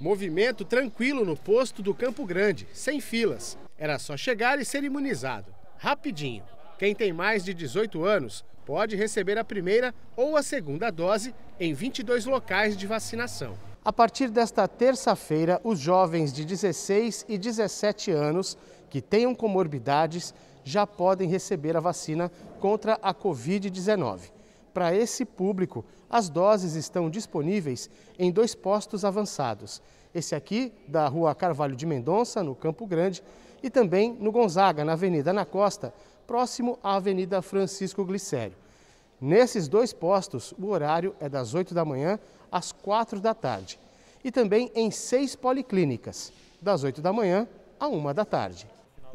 Movimento tranquilo no posto do Campo Grande, sem filas. Era só chegar e ser imunizado. Rapidinho. Quem tem mais de 18 anos pode receber a primeira ou a segunda dose em 22 locais de vacinação. A partir desta terça-feira, os jovens de 16 e 17 anos que tenham comorbidades já podem receber a vacina contra a Covid-19 para esse público. As doses estão disponíveis em dois postos avançados. Esse aqui, da Rua Carvalho de Mendonça, no Campo Grande, e também no Gonzaga, na Avenida Na Costa, próximo à Avenida Francisco Glicério. Nesses dois postos, o horário é das 8 da manhã às 4 da tarde. E também em seis policlínicas, das 8 da manhã à 1 da tarde.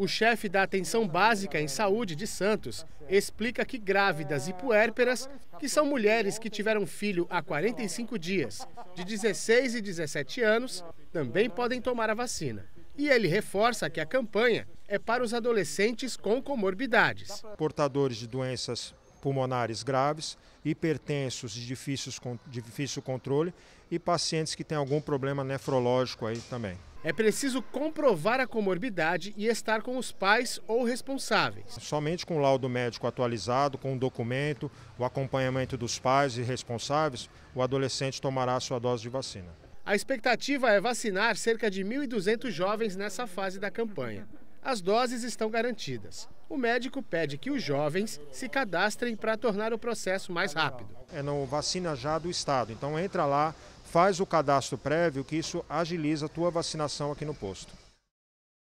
O chefe da Atenção Básica em Saúde de Santos explica que grávidas e puérperas, que são mulheres que tiveram filho há 45 dias, de 16 e 17 anos, também podem tomar a vacina. E ele reforça que a campanha é para os adolescentes com comorbidades. Portadores de doenças pulmonares graves, hipertensos de difícil, difícil controle e pacientes que têm algum problema nefrológico aí também. É preciso comprovar a comorbidade e estar com os pais ou responsáveis. Somente com o laudo médico atualizado, com o documento, o acompanhamento dos pais e responsáveis, o adolescente tomará a sua dose de vacina. A expectativa é vacinar cerca de 1.200 jovens nessa fase da campanha. As doses estão garantidas o médico pede que os jovens se cadastrem para tornar o processo mais rápido. É no Vacina Já do Estado. Então entra lá, faz o cadastro prévio, que isso agiliza a tua vacinação aqui no posto.